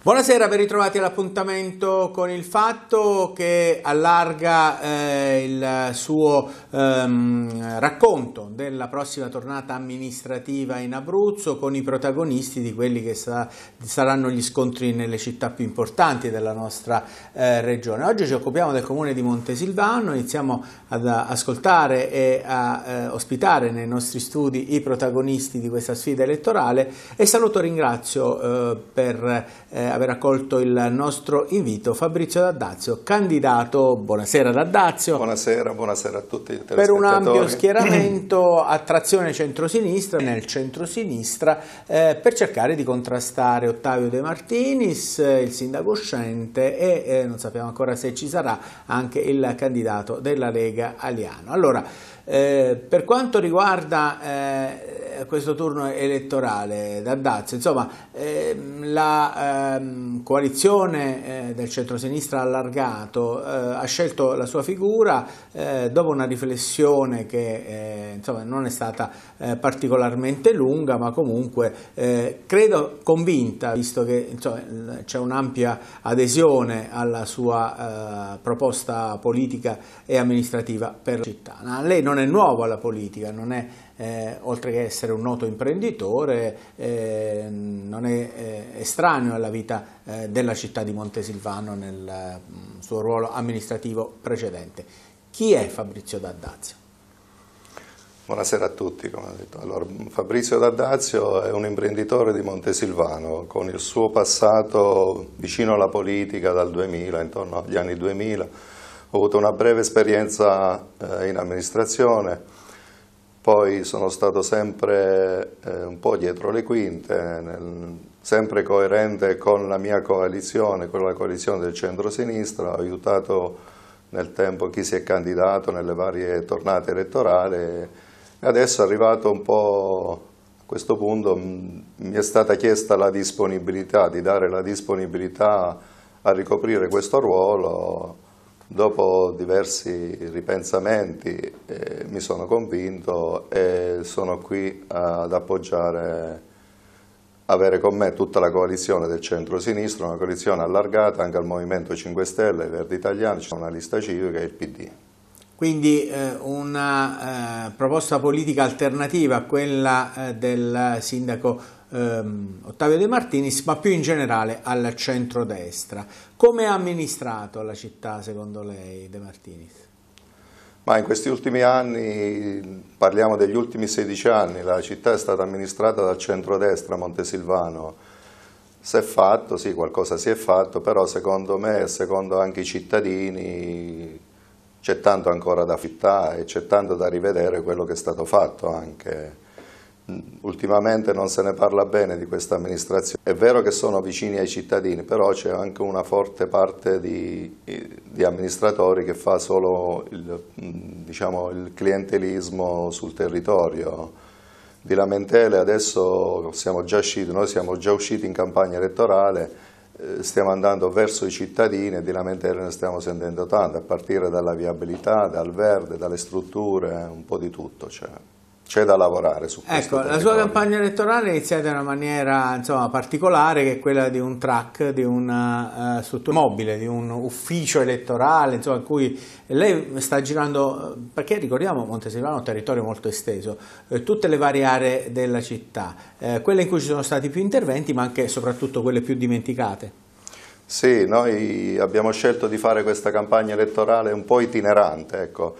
Buonasera, ben ritrovati all'appuntamento con il fatto che allarga eh, il suo ehm, racconto della prossima tornata amministrativa in Abruzzo con i protagonisti di quelli che sa saranno gli scontri nelle città più importanti della nostra eh, regione. Oggi ci occupiamo del comune di Montesilvano, iniziamo ad ascoltare e a eh, ospitare nei nostri studi i protagonisti di questa sfida elettorale e saluto e ringrazio eh, per eh, aver accolto il nostro invito Fabrizio D'Addazio, candidato, buonasera D'Addazio. Buonasera, buonasera a tutti i Per un ampio schieramento a trazione centrosinistra, nel centrosinistra, eh, per cercare di contrastare Ottavio De Martinis, eh, il sindaco uscente e eh, non sappiamo ancora se ci sarà anche il candidato della Lega Aliano. Allora, eh, per quanto riguarda eh, questo turno elettorale da Dazio, insomma, ehm, ehm, eh, la coalizione del centrosinistra allargato eh, ha scelto la sua figura eh, dopo una riflessione che insomma, non è stata particolarmente lunga, ma comunque credo convinta, visto che c'è un'ampia adesione alla sua proposta politica e amministrativa per la città. lei non è non è nuovo alla politica, non è, eh, oltre che essere un noto imprenditore, eh, non è eh, estraneo alla vita eh, della città di Montesilvano nel mh, mm, suo ruolo amministrativo precedente. Chi è Fabrizio D'Addazio? Buonasera a tutti, come ho detto. Allora, Fabrizio D'Addazio è un imprenditore di Montesilvano con il suo passato vicino alla politica dal 2000, intorno agli anni 2000, ho avuto una breve esperienza eh, in amministrazione, poi sono stato sempre eh, un po' dietro le quinte, sempre coerente con la mia coalizione, con la coalizione del centro-sinistra, ho aiutato nel tempo chi si è candidato nelle varie tornate elettorali e adesso è arrivato un po' a questo punto mi è stata chiesta la disponibilità di dare la disponibilità a ricoprire questo ruolo Dopo diversi ripensamenti eh, mi sono convinto e sono qui ad appoggiare, avere con me tutta la coalizione del centro sinistro una coalizione allargata anche al Movimento 5 Stelle, ai Verdi Italiani, c'è una lista civica e il PD. Quindi eh, una eh, proposta politica alternativa a quella eh, del sindaco ehm, Ottavio De Martinis, ma più in generale al centrodestra. Come ha amministrato la città secondo lei De Martinis? Ma in questi ultimi anni, parliamo degli ultimi 16 anni, la città è stata amministrata dal centrodestra Montesilvano. Si è fatto, sì, qualcosa si è fatto, però secondo me e secondo anche i cittadini c'è tanto ancora da fittare e c'è tanto da rivedere quello che è stato fatto anche Ultimamente non se ne parla bene di questa amministrazione. È vero che sono vicini ai cittadini, però c'è anche una forte parte di, di amministratori che fa solo il, diciamo, il, clientelismo sul territorio. Di lamentele adesso siamo già usciti, noi siamo già usciti in campagna elettorale, eh, stiamo andando verso i cittadini e di lamentele ne stiamo sentendo tante, a partire dalla viabilità, dal verde, dalle strutture, un po' di tutto. Cioè c'è da lavorare su questo. Ecco, territorio. la sua campagna elettorale è iniziata in una maniera insomma, particolare che è quella di un track, di un uh, eh, struttura mobile, di un ufficio elettorale, insomma, in cui lei sta girando, eh, perché ricordiamo Montesilvano è un territorio molto esteso, eh, tutte le varie aree della città, eh, quelle in cui ci sono stati più interventi, ma anche e soprattutto quelle più dimenticate. Sì, noi abbiamo scelto di fare questa campagna elettorale un po' itinerante, ecco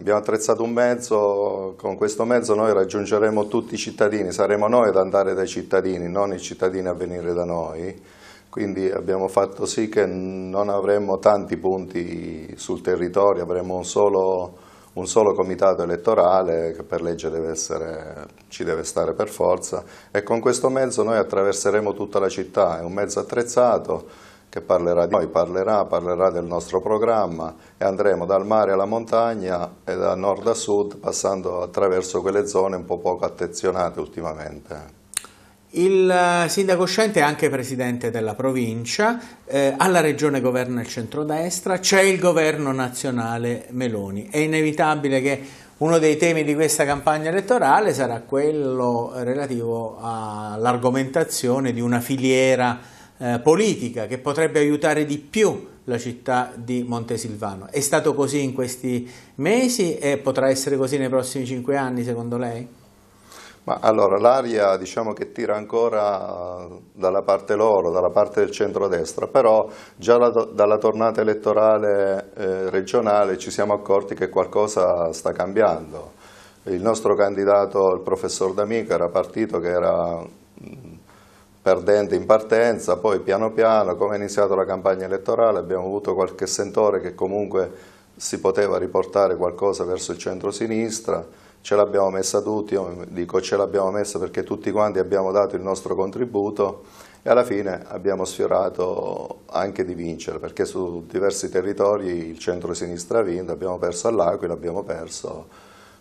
abbiamo attrezzato un mezzo, con questo mezzo noi raggiungeremo tutti i cittadini, saremo noi ad andare dai cittadini, non i cittadini a venire da noi, quindi abbiamo fatto sì che non avremmo tanti punti sul territorio, avremo un solo, un solo comitato elettorale che per legge deve essere, ci deve stare per forza e con questo mezzo noi attraverseremo tutta la città, è un mezzo attrezzato che parlerà di noi, parlerà, parlerà del nostro programma e andremo dal mare alla montagna e da nord a sud passando attraverso quelle zone un po' poco attenzionate ultimamente. Il eh, sindaco Scente è anche presidente della provincia, eh, alla regione governa il centrodestra, c'è il governo nazionale Meloni. È inevitabile che uno dei temi di questa campagna elettorale sarà quello relativo all'argomentazione di una filiera eh, politica che potrebbe aiutare di più la città di Montesilvano. È stato così in questi mesi e potrà essere così nei prossimi cinque anni secondo lei? Ma allora l'aria diciamo che tira ancora dalla parte loro, dalla parte del centrodestra, però già la, dalla tornata elettorale eh, regionale ci siamo accorti che qualcosa sta cambiando. Il nostro candidato, il professor D'Amico, era partito che era perdente in partenza, poi piano piano, come è iniziata la campagna elettorale, abbiamo avuto qualche sentore che comunque si poteva riportare qualcosa verso il centro-sinistra, ce l'abbiamo messa tutti, io dico ce l'abbiamo messa perché tutti quanti abbiamo dato il nostro contributo e alla fine abbiamo sfiorato anche di vincere perché su diversi territori il centro-sinistra ha vinto, abbiamo perso all'Aquila, abbiamo perso,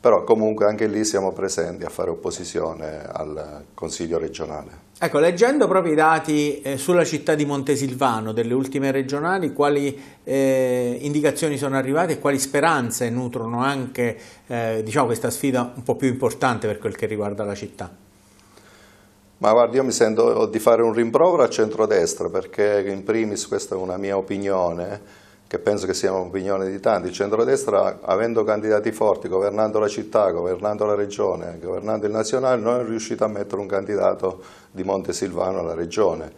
però comunque anche lì siamo presenti a fare opposizione al Consiglio regionale. Ecco, leggendo proprio i dati eh, sulla città di Montesilvano delle ultime regionali, quali eh, indicazioni sono arrivate e quali speranze nutrono anche eh, diciamo, questa sfida un po' più importante per quel che riguarda la città? Ma guardi, io mi sento di fare un rimprovero a centrodestra perché in primis, questa è una mia opinione, che penso che sia un'opinione di tanti, il centrodestra avendo candidati forti, governando la città, governando la regione, governando il nazionale, non è riuscito a mettere un candidato di Monte Silvano alla regione.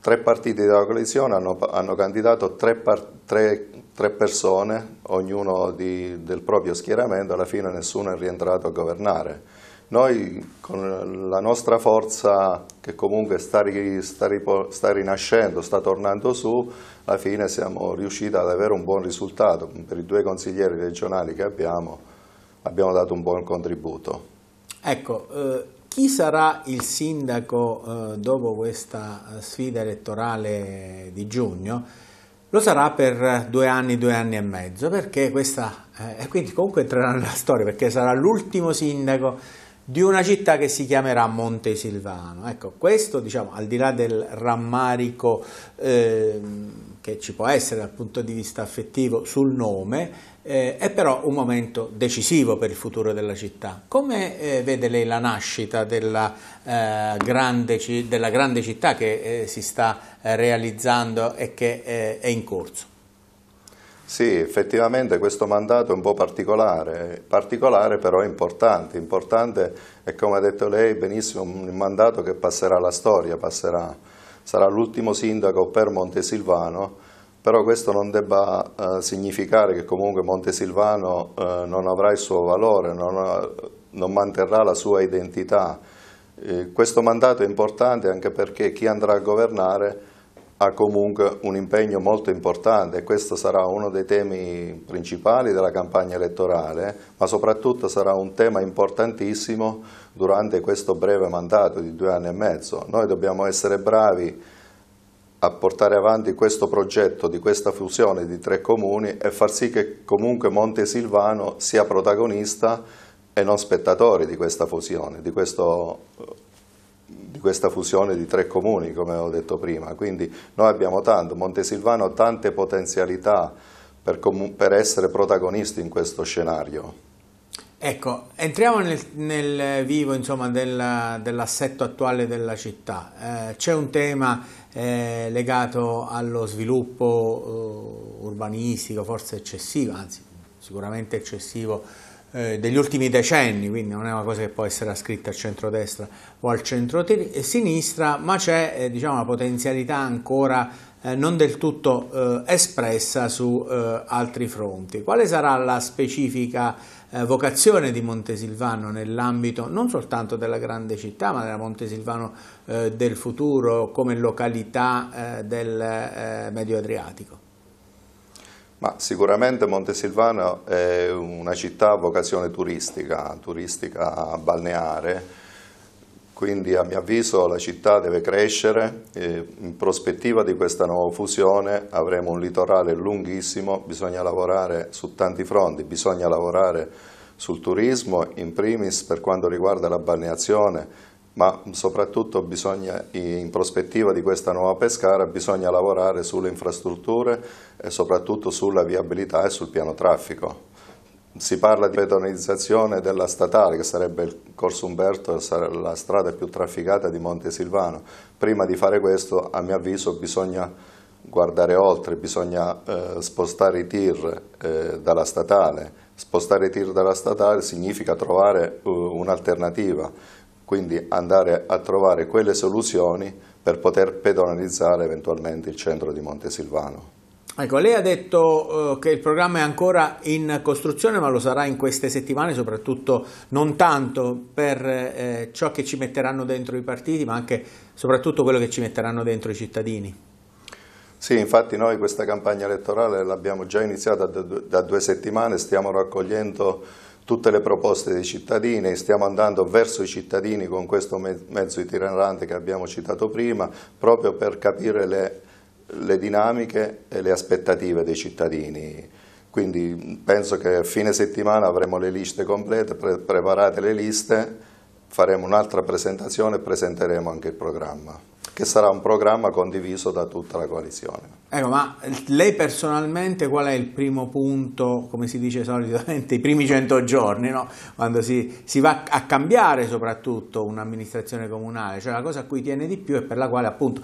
Tre partiti della coalizione hanno, hanno candidato tre, par, tre, tre, persone, ognuno di, del proprio schieramento, alla fine nessuno è rientrato a governare. Noi con la nostra forza che comunque sta, ri, sta, ripo, sta rinascendo, sta tornando su, alla fine siamo riusciti ad avere un buon risultato. Per i due consiglieri regionali che abbiamo abbiamo dato un buon contributo. Ecco, eh, chi sarà il sindaco eh, dopo questa eh, sfida elettorale di giugno? Lo sarà per due anni, due anni e mezzo, perché questa, eh, quindi comunque entrerà nella storia, perché sarà l'ultimo sindaco di una città che si chiamerà Montesilvano. Ecco, questo diciamo al di là del rammarico eh, che ci può essere dal punto di vista affettivo sul nome, eh, è però un momento decisivo per il futuro della città. Come eh, vede lei la nascita della, eh, grande, della grande, città che eh, si sta eh, realizzando e che è in corso? Sì, effettivamente questo mandato è un po' particolare, particolare però è importante, importante è come ha detto lei benissimo un mandato che passerà alla storia, passerà, sarà l'ultimo sindaco per Montesilvano, però questo non debba eh, significare che comunque Montesilvano eh, non avrà il suo valore, non, non manterrà la sua identità. Eh, questo mandato è importante anche perché chi andrà a governare ha comunque un impegno molto importante e questo sarà uno dei temi principali della campagna elettorale, ma soprattutto sarà un tema importantissimo durante questo breve mandato di due anni e mezzo. Noi dobbiamo essere bravi a portare avanti questo progetto di questa fusione di tre comuni e far sì che comunque Montesilvano sia protagonista e non spettatore di questa fusione, di questo di questa fusione di tre comuni, come ho detto prima. Quindi noi abbiamo tanto, Montesilvano ha tante potenzialità per, per, essere protagonisti in questo scenario. Ecco, entriamo nel, nel vivo dell'assetto dell attuale della città. Eh, C'è un tema eh, legato allo sviluppo eh, urbanistico, forse eccessivo, anzi sicuramente eccessivo, eh, degli ultimi decenni, quindi non è una cosa che può essere ascritta al centro-destra o al centro-sinistra, eh, ma c'è eh, diciamo, una potenzialità ancora eh, non del tutto eh, espressa su eh, altri fronti. Quale sarà la specifica vocazione di Montesilvano nell'ambito non soltanto della grande città, ma della Montesilvano del futuro come località del Medio Adriatico? Ma sicuramente Montesilvano è una città a vocazione turistica, turistica balneare, quindi a mio avviso la città deve crescere, in prospettiva di questa nuova fusione avremo un litorale lunghissimo, bisogna lavorare su tanti fronti, bisogna lavorare sul turismo in primis per quanto riguarda la balneazione ma soprattutto bisogna, in prospettiva di questa nuova Pescara bisogna lavorare sulle infrastrutture e soprattutto sulla viabilità e sul piano traffico. Si parla di pedonalizzazione della statale, che sarebbe il Corso Umberto, la strada più trafficata di Monte Silvano. Prima di fare questo, a mio avviso, bisogna guardare oltre, bisogna eh, spostare i tir eh, dalla statale. Spostare i tir dalla statale significa trovare uh, un'alternativa quindi andare a trovare quelle soluzioni per poter pedonalizzare eventualmente il centro di Montesilvano. Ecco, lei ha detto eh, che il programma è ancora in costruzione, ma lo sarà in queste settimane, soprattutto non tanto per eh, ciò che ci metteranno dentro i partiti, ma anche soprattutto quello che ci metteranno dentro i cittadini. Sì, infatti noi questa campagna elettorale l'abbiamo già iniziata da, da due settimane, stiamo raccogliendo tutte le proposte dei cittadini, stiamo andando verso i cittadini con questo mezzo itinerante che abbiamo citato prima, proprio per capire le, le dinamiche e le aspettative dei cittadini. Quindi penso che a fine settimana avremo le liste complete, pre preparate le liste, faremo un'altra presentazione e presenteremo anche il programma che sarà un programma condiviso da tutta la coalizione. Ecco, ma lei personalmente qual è il primo punto, come si dice solitamente, i primi 100 giorni, no? quando si, si, va a cambiare soprattutto un'amministrazione comunale, cioè la cosa a cui tiene di più e per la quale appunto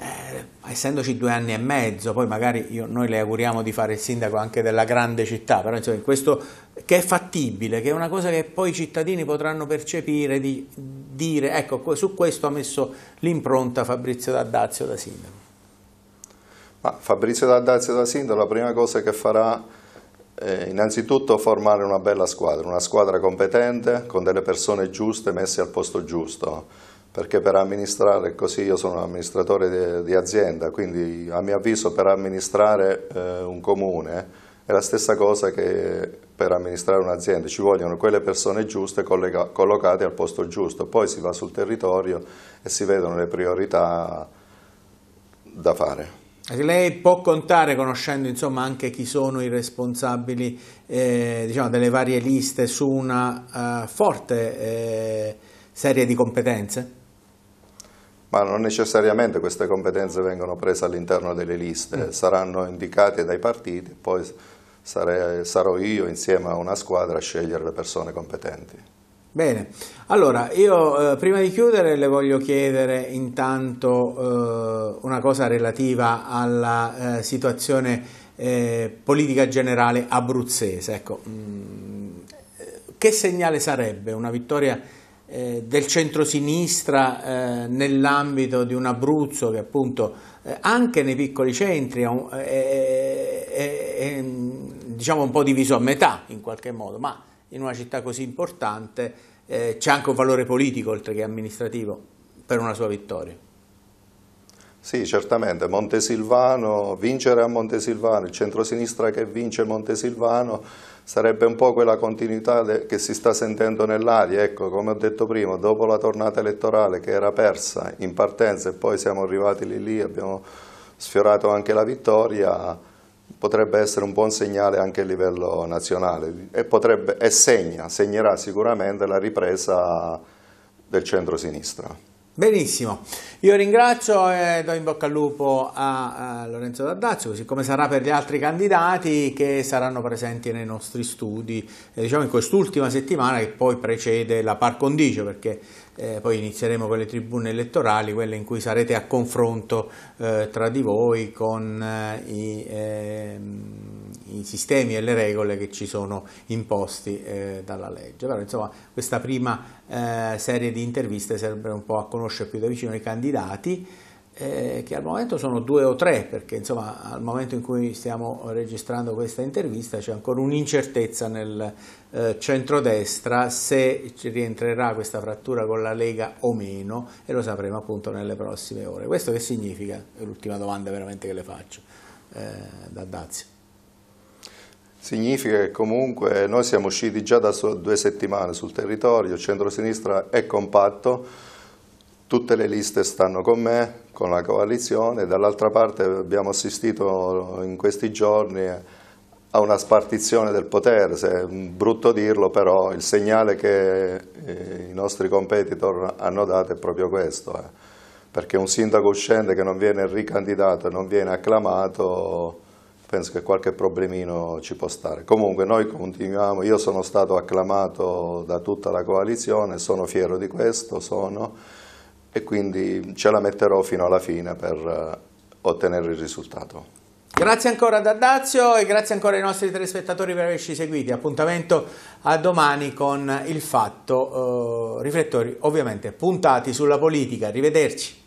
eh, essendoci due anni e mezzo, poi magari io, noi le auguriamo di fare il sindaco anche della grande città, però insomma, questo che è fattibile, che è una cosa che poi i cittadini potranno percepire, di, dire, ecco, su questo ha messo l'impronta Fabrizio D'Addazio da sindaco. Ma Fabrizio D'Addazio da sindaco la prima cosa che farà è eh, innanzitutto formare una bella squadra, una squadra competente, con delle persone giuste, messe al posto giusto perché per amministrare, così io sono un amministratore di, di azienda, quindi a mio avviso per amministrare eh, un comune è la stessa cosa che per amministrare un'azienda, ci vogliono quelle persone giuste collega, collocate al posto giusto, poi si va sul territorio e si vedono le priorità da fare. Lei può contare, conoscendo insomma, anche chi sono i responsabili eh, diciamo, delle varie liste, su una uh, forte eh, serie di competenze? Ma non necessariamente queste competenze vengono prese all'interno delle liste, mm. saranno indicate dai partiti, poi sarei, sarò io insieme a una squadra a scegliere le persone competenti. Bene, allora io eh, prima di chiudere le voglio chiedere intanto eh, una cosa relativa alla eh, situazione eh, politica generale abruzzese. Ecco, mh, mm, eh, che segnale sarebbe una vittoria eh, del centrosinistra eh, nell'ambito di un Abruzzo che appunto eh, anche nei piccoli centri è, eh, eh, eh, diciamo un po' diviso a metà in qualche modo, ma in una città così importante c'è anche un valore politico oltre che amministrativo per una sua vittoria. Sì, certamente, Montesilvano, vincere a Montesilvano, il centrosinistra che vince Montesilvano sarebbe un po' quella continuità che si sta sentendo nell'aria, ecco, come ho detto prima, dopo la tornata elettorale che era persa in partenza e poi siamo arrivati lì lì, abbiamo sfiorato anche la vittoria, potrebbe essere un buon segnale anche a livello nazionale e, potrebbe, e segna, segnerà sicuramente la ripresa del centro-sinistra. Benissimo, io ringrazio e do in bocca al lupo a, a Lorenzo D'Ardazio, così come sarà per gli altri candidati che saranno presenti nei nostri studi, eh, diciamo in quest'ultima settimana che poi precede la par condicio, perché eh, poi inizieremo con le tribune elettorali, quelle in cui sarete a confronto eh, tra di voi con eh, i ehm, i sistemi e le regole che ci sono imposti eh, dalla legge. Però insomma questa prima eh, serie di interviste serve un po' a conoscere più da vicino i candidati eh, che al momento sono due o tre perché insomma al momento in cui stiamo registrando questa intervista c'è ancora un'incertezza nel eh, centrodestra se rientrerà questa frattura con la Lega o meno e lo sapremo appunto nelle prossime ore. Questo che significa? È l'ultima domanda veramente che le faccio eh, da Dazio. Significa che comunque noi siamo usciti già da due settimane sul territorio, il centro-sinistra è compatto, tutte le liste stanno con me, con la coalizione, dall'altra parte abbiamo assistito in questi giorni a una spartizione del potere, se è brutto dirlo però il segnale che eh, i nostri competitor hanno dato è proprio questo, eh. perché un sindaco uscente che non viene ricandidato, non viene acclamato penso che qualche problemino ci può stare. Comunque noi continuiamo, io sono stato acclamato da tutta la coalizione, sono fiero di questo, sono, e quindi ce la metterò fino alla fine per eh, ottenere il risultato. Grazie ancora da Dazio e grazie ancora ai nostri telespettatori per averci seguiti. Appuntamento a domani con il fatto, eh, riflettori ovviamente puntati sulla politica. Arrivederci.